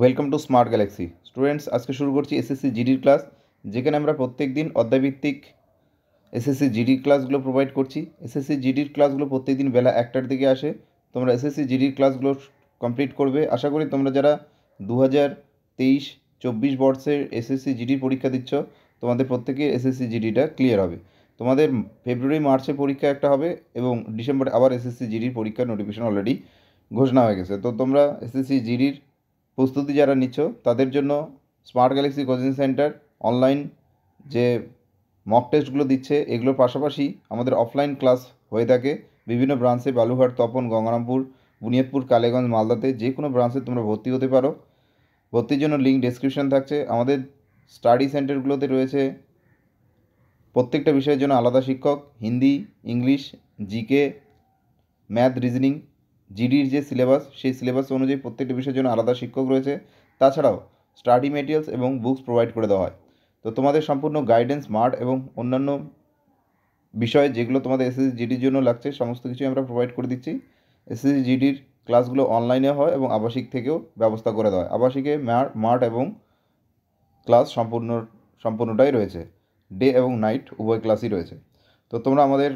welcome to Smart Galaxy students আজকে শুরু করছি এসএসসি জিডির ক্লাস যেখানে আমরা প্রত্যেক দিন অধ্যাভিত্তিক এসএসসি জিডির ক্লাসগুলো প্রোভাইড করছি এসএসসি জিডির ক্লাসগুলো প্রত্যেক দিন বেলা একটার দিকে আসে তোমরা এসএসসি জিডির ক্লাসগুলো কমপ্লিট করবে আশা করি তোমরা যারা দু হাজার তেইশ চব্বিশ বর্ষের এসএসসি জিডির পরীক্ষা দিচ্ছ তোমাদের প্রত্যেকে এসএসসি জিডিটা ক্লিয়ার হবে তোমাদের ফেব্রুয়ারি মার্চে পরীক্ষা একটা হবে এবং ডিসেম্বরে আবার এসএসসি জিডির পরীক্ষার নোটিফিকেশন অলরেডি ঘোষণা হয়ে গেছে তো তোমরা এসএসসি জিডির প্রস্তুতি যারা নিচ্ছ তাদের জন্য Smart Galaxy coaching centre online যে মক টেস্টগুলো দিচ্ছে এগুলোর পাশাপাশি আমাদের অফলাইন ক্লাস হয়ে থাকে বিভিন্ন ব্রাঞ্চে বালুঘাট তপন গঙ্গারামপুর বুনিয়াদপুর কালেগঞ্জ মালদাতে যে কোনো ব্রাঞ্চে তোমরা ভর্তি হতে পারো ভর্তির জন্য লিঙ্ক ডেসক্রিপশন থাকছে আমাদের স্টাডি সেন্টারগুলোতে রয়েছে প্রত্যেকটা বিষয়ের জন্য আলাদা শিক্ষক Hindi English GK math reasoning জিডির যে সিলেবাস সেই সিলেবাস অনুযায়ী প্রত্যেকটি বিষয়ের জন্য আলাদা শিক্ষক রয়েছে তাছাড়াও স্টাডি মেটেরিয়ালস এবং বুকস প্রোভাইড করে দেওয়া হয় তো তোমাদের সম্পূর্ণ গাইডেন্স মার্ট এবং অন্যান্য বিষয়ে যেগুলো তোমাদের এসএসসি জিডির জন্য লাগছে সমস্ত কিছুই আমরা প্রোভাইড করে দিচ্ছি এসএসসি জিডির ক্লাসগুলো অনলাইনে হয় এবং আবাসিক থেকেও ব্যবস্থা করে দেওয়া হয় আবাসিকে মাঠ এবং ক্লাস সম্পূর্ণ সম্পূর্ণটাই রয়েছে ডে এবং নাইট উভয় ক্লাসই রয়েছে তো তোমরা আমাদের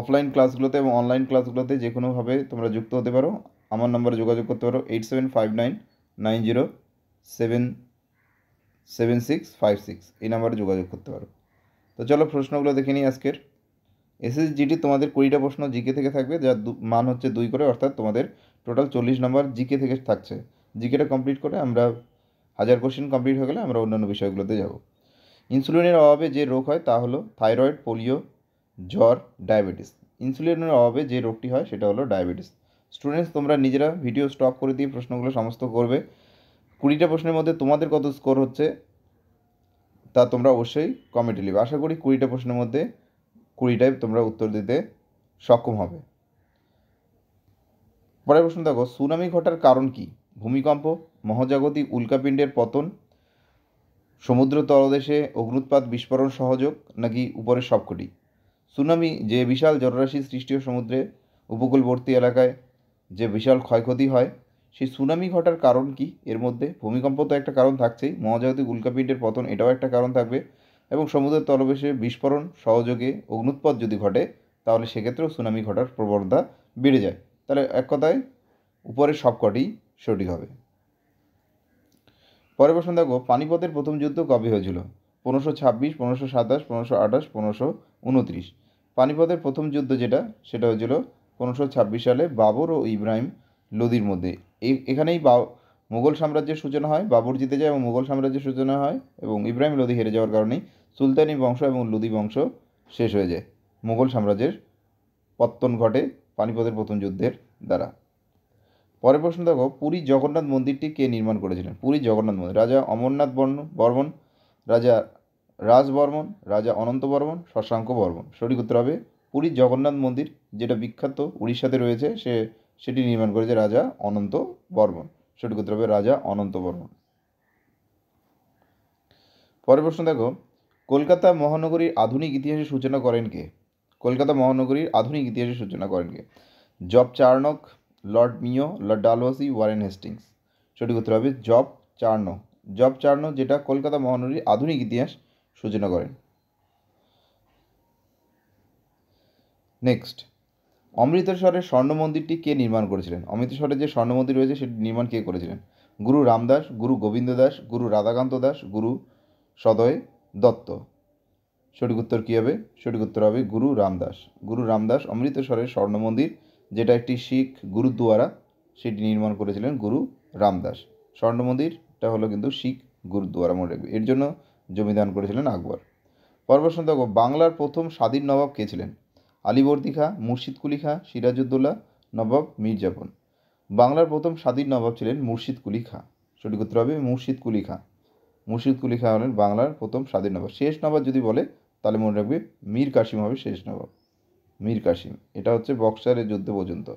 অফলাইন ক্লাসগুলোতে এবং অনলাইন ক্লাসগুলোতে যে কোনোভাবে তোমরা যুক্ত হতে পারো আমার নম্বরে যোগাযোগ করতে পারো eight seven five nine nine zero seven seven six five six এই নাম্বারে যোগাযোগ করতে পারো তো চলো প্রশ্নগুলো দেখে নিই আজকের এসএসজিটি তোমাদের কুড়িটা প্রশ্ন জিকে থেকে থাকবে যার মান হচ্ছে দুই করে অর্থাৎ তোমাদের টোটাল চল্লিশ নাম্বার জিকে থেকে থাকছে জিকেটা কমপ্লিট করে আমরা হাজার কোশ্চেন কমপ্লিট হয়ে গেলে আমরা অন্যান্য বিষয়গুলোতে যাব ইনসুলিনের অভাবে যে রোগ হয় তা হলো থাইরয়েড পোলিও জ্বর ডায়াবেটিস ইনসুলিনের অভাবে যে রোগটি হয় সেটা হলো ডায়াবেটিস স্টুডেন্টস তোমরা নিজেরা ভিডিও স্টপ করে দিয়ে প্রশ্নগুলো সমস্ত করবে কুড়িটা প্রশ্নের মধ্যে তোমাদের কত স্কোর হচ্ছে তা তোমরা অবশ্যই কমেন্টে লিখবে আশা করি কুড়িটা প্রশ্নের মধ্যে কুড়িটাই তোমরা উত্তর দিতে সক্ষম হবে পরের প্রশ্ন দেখো সুনামি ঘটার কারণ কি ভূমিকম্প মহাজাগতিক উল্কাপিণ্ডের পতন সমুদ্র তলদেশে অগ্নুৎপাত বিস্ফোরণ সহযোগ নাকি উপরের সবকটি সুনামি যে বিশাল জলরাশি সৃষ্টি সমুদ্রে উপকূলবর্তী এলাকায় যে বিশাল ক্ষয়ক্ষতি হয় সেই সুনামি ঘটার কারণ কি এর মধ্যে ভূমিকম্প তো একটা কারণ থাকছেই মহাজাগতিক উল্কাপিণ্ডের পতন এটাও একটা কারণ থাকবে এবং সমুদ্রের তলবেশে বিস্ফোরণ সহযোগে অগ্নুৎপাত যদি ঘটে তাহলে সেক্ষেত্রেও সুনামি ঘটার প্রবণতা বেড়ে যায় তাহলে এক কথায় উপরে সবকটি সঠিক হবে পরের প্রশ্ন দেখো পানিপথের প্রথম যুদ্ধ কবে হয়েছিল পনেরোশো ছাব্বিশ পনেরোশো সাতাশ পনেরোশো আঠাশ পনেরোশো উনত্রিশ পানিপথের প্রথম যুদ্ধ যেটা সেটা হয়েছিল পনেরোশো ছাব্বিশ সালে বাবর ও ইব্রাহিম লোদির মধ্যে এই এখানেই বা মুঘল সাম্রাজ্যের সূচনা হয় বাবর জিতে যায় এবং মুঘল সাম্রাজ্যের সূচনা হয় এবং ইব্রাহিম লোদি হেরে যাওয়ার কারণেই সুলতানি বংশ এবং লোদি বংশ শেষ হয়ে যায় মুঘল সাম্রাজ্যের পত্তন ঘটে পানিপথের প্রথম যুদ্ধের দ্বারা পরের প্রশ্ন দেখো পুরী জগন্নাথ মন্দিরটি কে নির্মাণ করেছিলেন পুরী জগন্নাথ মন্দির রাজা অমরনাথ বর্ণ বর্মন রাজা রাজবর্মন রাজা অনন্ত বর্মন শশাঙ্ক বর্মন সঠিক উত্তর হবে পুরীর জগন্নাথ মন্দির যেটা বিখ্যাত উড়িষ্যাতে রয়েছে সে সেটি নির্মাণ করেছে রাজা অনন্ত বর্মন সঠিক উত্তর হবে রাজা অনন্ত বর্মন পরের প্রশ্ন দেখো কলকাতা মহানগরীর আধুনিক ইতিহাসের সূচনা করেন কে কলকাতা মহানগরীর আধুনিক ইতিহাসের সূচনা করেন কে Job Charnock Lord Mayo Lord Dalhousie Warren Hastings সঠিক উত্তর হবে জব চার্নক জব চার্নক যেটা কলকাতা মহানগরীর আধুনিক ইতিহাস সূচনা করেন নেক্সট অমৃতসরের স্বর্ণ মন্দিরটি কে নির্মাণ করেছিলেন অমৃতসরে যে স্বর্ণ মন্দির রয়েছে সেটি নির্মাণ কে করেছিলেন গুরু রামদাস গুরু গোবিন্দ দাস গুরু রাধাকান্ত দাস গুরু সদয় দত্ত সঠিক উত্তর কী হবে সঠিক উত্তর হবে গুরু রামদাস গুরু রামদাস অমৃতসরের স্বর্ণ মন্দির যেটা একটি শিখ গুরুদুয়ারা সেটি নির্মাণ করেছিলেন গুরু রামদাস স্বর্ণ মন্দিরটা হলো কিন্তু শিখ গুরুদুয়ারা মনে রাখবে এর জন্য জমিদান করেছিলেন আকবর পরবর্তী দেখো বাংলার প্রথম স্বাধীন নবাব কে ছিলেন আলীবর্দী খাঁ মুর্শিদ কুলি খাঁ সিরাজউদ্দৌলা নবাব মির্জাফর বাংলার প্রথম স্বাধীন নবাব ছিলেন মুর্শিদ কুলি খাঁ সঠিক উত্তর হবে মুর্শিদ কুলি খাঁ মুর্শিদ কুলি খাঁ হলেন বাংলার প্রথম স্বাধীন নবাব শেষ নবাব যদি বলে তাহলে মনে রাখবে মীর কাসিম হবে শেষ নবাব মীর কাসিম এটা হচ্ছে বক্সারের যুদ্ধ পর্যন্ত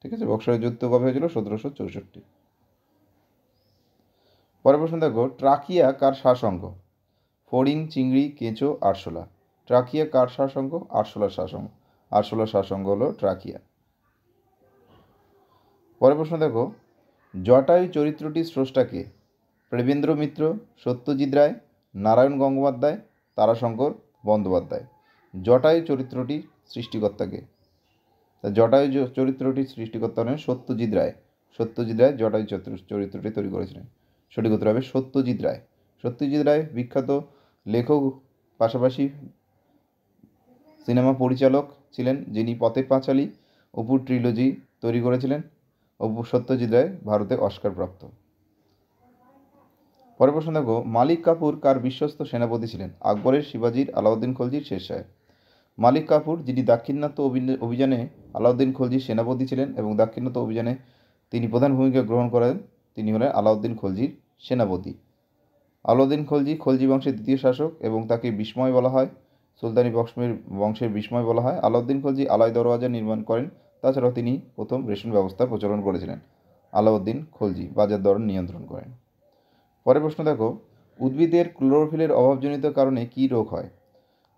ঠিক আছে বক্সারের যুদ্ধ কবে হয়েছিল সতেরোশো চৌষট্টি পরের প্রশ্ন দেখো ট্রাকিয়া কার শাসঙ্গ ফড়িং চিংড়ি কেঁচো আরশোলা ট্রাকিয়া কার শাসঙ্গ আরশোলা শাসঙ্গ আরশোলা শাসঙ্গ হলো ট্রাকিয়া পরের প্রশ্ন দেখো জটায়ু চরিত্রটি স্রষ্টাকে প্রেমেন্দ্র মিত্র সত্যজিৎ রায় নারায়ণ গঙ্গোপাধ্যায় তারাশঙ্কর বন্দ্যোপাধ্যায় জটায়ু চরিত্রটি সৃষ্টিকর্তাকে তা জটায়ু চরিত্রটি সৃষ্টিকর্তা হলেন সত্যজিৎ রায় সত্যজিৎ রায় জটায়ু চরিত্রটি তৈরি করেছিলেন সঠিক উত্তর হবে সত্যজিৎ রায় সত্যজিৎ রায় বিখ্যাত লেখক পাশাপাশি সিনেমা পরিচালক ছিলেন যিনি পথের পাঁচালী অপুর ট্রিলজি তৈরি করেছিলেন অপু সত্যজিৎ রায় ভারতে অস্কারপ্রাপ্ত পরে প্রশ্ন দেখো মালিক কাপুর কার বিশ্বস্ত সেনাপতি ছিলেন আকবরের শিবাজির আলাউদ্দিন খলজির শেষ সাহেব মালিক কাপুর যিনি দাক্ষিণাত্য অভিযানে আলাউদ্দিন খলজির সেনাপতি ছিলেন এবং দাক্ষিণাত্য অভিযানে তিনি প্রধান ভূমিকা গ্রহণ করেন তিনি হলেন আলাউদ্দিন খলজির সেনাপতি আলাউদ্দিন খলজি খলজি বংশের দ্বিতীয় শাসক এবং তাকে বিস্ময় বলা হয় সুলতানি বক্সমের বংশের বিস্ময় বলা হয় আলাউদ্দিন খলজি আলাই দরওয়াজা নির্মাণ করেন তাছাড়াও তিনি প্রথম রেশন ব্যবস্থার প্রচলন করেছিলেন আলাউদ্দিন খলজি বাজার দর নিয়ন্ত্রণ করেন পরের প্রশ্ন দেখো উদ্ভিদের ক্লোরোফিলের অভাবজনিত কারণে কি রোগ হয়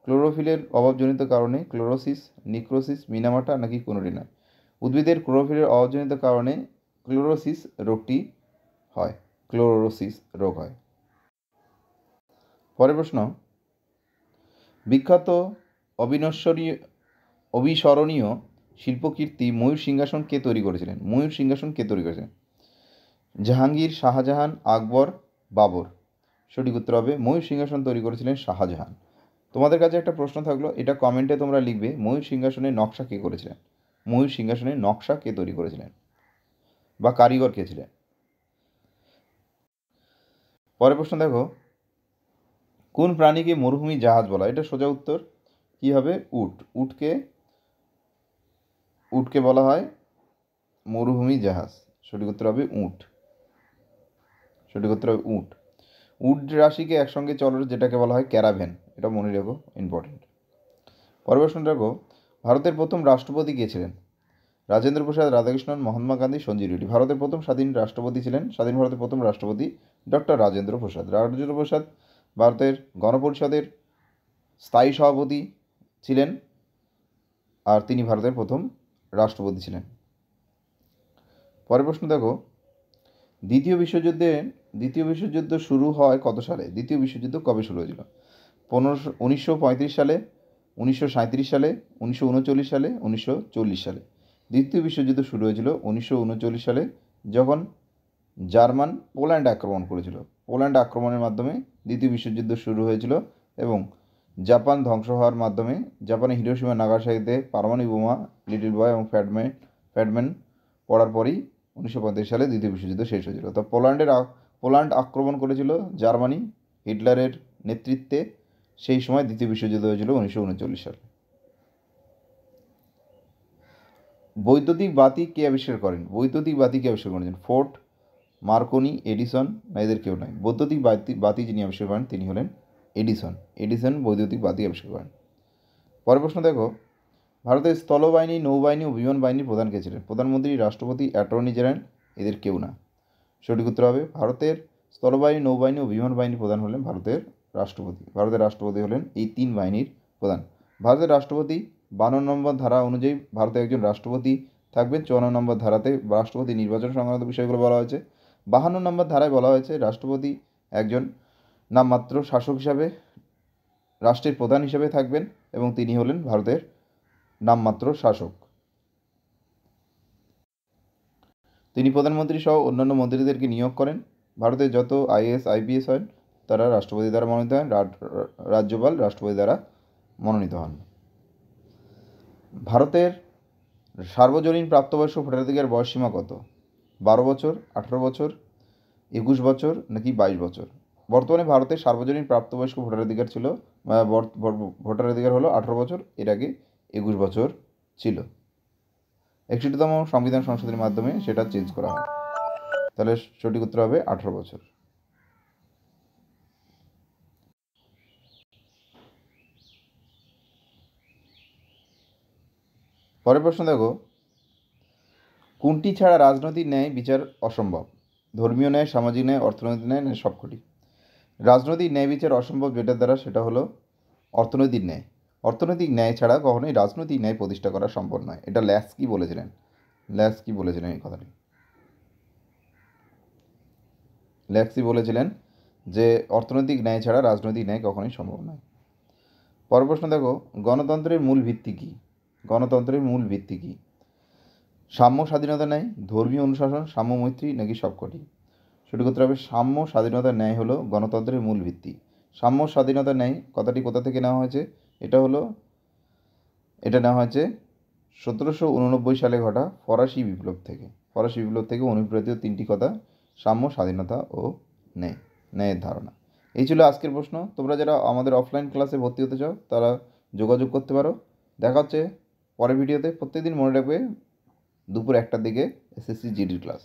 ক্লোরোফিলের অভাবজনিত কারণে ক্লোরোসিস নিক্রোসিস মিনামাটা নাকি কোনোটি নয় উদ্ভিদের ক্লোরোফিলের অভাবজনিত কারণে ক্লোরোসিস রোগটি হয় ক্লোরোসিস রোগ হয় পরের প্রশ্ন বিখ্যাত অবিনশ্বরী অবিস্মরণীয় শিল্পকীর্তি ময়ূর সিংহাসন কে তৈরি করেছিলেন ময়ূর সিংহাসন কে তৈরি করেছিলেন জাহাঙ্গীর শাহজাহান আকবর বাবর সঠিক উত্তর হবে ময়ূর সিংহাসন তৈরি করেছিলেন শাহজাহান তোমাদের কাছে একটা প্রশ্ন থাকলো এটা কমেন্টে তোমরা লিখবে ময়ূর সিংহাসনের নকশা কে করেছিলেন ময়ূর সিংহাসনের নকশা কে তৈরি করেছিলেন বা কারিগর কে ছিলেন পরের প্রশ্ন দেখো কোন প্রাণীকে মরুভূমি জাহাজ বলা এটা সোজা উত্তর কী হবে উট উটকে উটকে বলা হয় মরুভূমি জাহাজ সঠিক উত্তর হবে উট সঠিক উত্তর হবে উট উট রাশিকে একসঙ্গে চলর যেটাকে বলা হয় ক্যারাভেন এটা মনে রেখো ইম্পর্টেন্ট পরের প্রশ্ন রাখো ভারতের প্রথম রাষ্ট্রপতি কে ছিলেন রাজেন্দ্র প্রসাদ রাধাকৃষ্ণন মহাত্মা গান্ধী সঞ্জীব রেড্ডি ভারতের প্রথম স্বাধীন রাষ্ট্রপতি ছিলেন স্বাধীন ভারতের প্রথম রাষ্ট্রপতি ডক্টর রাজেন্দ্র প্রসাদ রাজেন্দ্র প্রসাদ ভারতের গণপরিষদের স্থায়ী সভাপতি ছিলেন আর তিনি ভারতের প্রথম রাষ্ট্রপতি ছিলেন পরের প্রশ্ন দেখো দ্বিতীয় বিশ্বযুদ্ধে দ্বিতীয় বিশ্বযুদ্ধ শুরু হয় কত সালে দ্বিতীয় বিশ্বযুদ্ধ কবে শুরু হয়েছিল পনেরোশো উনিশশো সালে উনিশশো সালে উনিশশো সালে উনিশশো সালে দ্বিতীয় বিশ্বযুদ্ধ শুরু হয়েছিল উনিশশো সালে যখন জার্মান পোল্যান্ড আক্রমণ করেছিল পোল্যান্ড আক্রমণের মাধ্যমে দ্বিতীয় বিশ্বযুদ্ধ শুরু হয়েছিল এবং জাপান ধ্বংস হওয়ার মাধ্যমে জাপানের হিরোসীমা নাগাসাকিতে পারমাণবিক বোমা লিটিল বয় এবং ফ্যাডম্যান ফ্যাডম্যান পড়ার পরই উনিশশো সালে দ্বিতীয় বিশ্বযুদ্ধ শেষ হয়েছিল তো পোল্যান্ডের পোল্যান্ড আক্রমণ করেছিল জার্মানি হিটলারের নেতৃত্বে সেই সময় দ্বিতীয় বিশ্বযুদ্ধ হয়েছিল উনিশশো সালে বৈদ্যুতিক বাতি কে আবিষ্কার করেন বৈদ্যুতিক বাতি কে আবিষ্কার করেছেন ফোর্ট মার্কনি এডিসন না এদের কেউ নয় বৈদ্যুতিক বাতি বাতি যিনি আবিষ্কার করেন তিনি হলেন এডিসন এডিসন বৈদ্যুতিক বাতি আবিষ্কার করেন পরের প্রশ্ন দেখো ভারতের স্থলবাহিনী নৌবাহিনী ও বিমান বাহিনীর প্রধান কে ছিলেন প্রধানমন্ত্রী রাষ্ট্রপতি অ্যাটর্নি জেনারেল এদের কেউ না সঠিক উত্তর হবে ভারতের স্থলবাহিনী নৌবাহিনী ও বিমান বাহিনীর প্রধান হলেন ভারতের রাষ্ট্রপতি ভারতের রাষ্ট্রপতি হলেন এই তিন বাহিনীর প্রধান ভারতের রাষ্ট্রপতি বান্ন নম্বর ধারা অনুযায়ী ভারতের একজন রাষ্ট্রপতি থাকবেন চুয়ান্ন নম্বর ধারাতে রাষ্ট্রপতি নির্বাচন সংক্রান্ত বিষয়গুলো বলা হয়েছে বাহান্ন নম্বর ধারায় বলা হয়েছে রাষ্ট্রপতি একজন নামমাত্র শাসক হিসাবে রাষ্ট্রের প্রধান হিসাবে থাকবেন এবং তিনি হলেন ভারতের নামমাত্র শাসক তিনি প্রধানমন্ত্রী সহ অন্যান্য মন্ত্রীদেরকে নিয়োগ করেন ভারতে যত আইএস আইপিএস হন তারা রাষ্ট্রপতি দ্বারা মনোনীত হন রাজ্যপাল রাষ্ট্রপতি দ্বারা মনোনীত হন ভারতের সার্বজনীন প্রাপ্তবয়স্ক ভোটাধিকার বয়সসীমা কত বারো বছর আঠেরো বছর একুশ বছর নাকি বাইশ বছর বর্তমানে ভারতের সার্বজনীন প্রাপ্তবয়স্ক অধিকার ছিল ভোটার অধিকার হলো আঠেরো বছর এর আগে একুশ বছর ছিল একষট্টিতম সংবিধান সংশোধনের মাধ্যমে সেটা চেঞ্জ করা হয় তাহলে সঠিক উত্তর হবে আঠেরো বছর পরের প্রশ্ন দেখো কোনটি ছাড়া রাজনৈতিক ন্যায় বিচার অসম্ভব ধর্মীয় ন্যায় সামাজিক ন্যায় অর্থনৈতিক ন্যায় সবকটি রাজনৈতিক ন্যায় বিচার অসম্ভব যেটা দ্বারা সেটা হলো অর্থনৈতিক ন্যায় অর্থনৈতিক ন্যায় ছাড়া কখনোই রাজনৈতিক ন্যায় প্রতিষ্ঠা করা সম্ভব নয় এটা ল্যাসকি বলেছিলেন ল্যাসকি বলেছিলেন এই কথাটি ল্যাক্সি বলেছিলেন যে অর্থনৈতিক ন্যায় ছাড়া রাজনৈতিক ন্যায় কখনোই সম্ভব নয় পর প্রশ্ন দেখো গণতন্ত্রের মূল ভিত্তি কী গণতন্ত্রের মূল ভিত্তি কী সাম্য স্বাধীনতা ন্যায় ধর্মীয় অনুশাসন সাম্য মৈত্রী নাকি সবকটি সঠিক উত্তর হবে সাম্য স্বাধীনতা ন্যায় হলো গণতন্ত্রের মূল ভিত্তি সাম্য স্বাধীনতা ন্যায় কথাটি কোথা থেকে নেওয়া হয়েছে এটা হলো এটা নেওয়া হয়েছে সতেরোশো উননব্বই সালে ঘটা ফরাসি বিপ্লব থেকে ফরাসি বিপ্লব থেকে অনুপ্রেরিত তিনটি কথা সাম্য স্বাধীনতা ও ন্যায় ন্যায়ের ধারণা এই ছিল আজকের প্রশ্ন তোমরা যারা আমাদের অফলাইন ক্লাসে ভর্তি হতে চাও তারা যোগাযোগ করতে পারো দেখা হচ্ছে পরের ভিডিওতে প্রত্যেকদিন মনে রাখবে দুপুর 1টার দিকে এসএসসি জিডি ক্লাস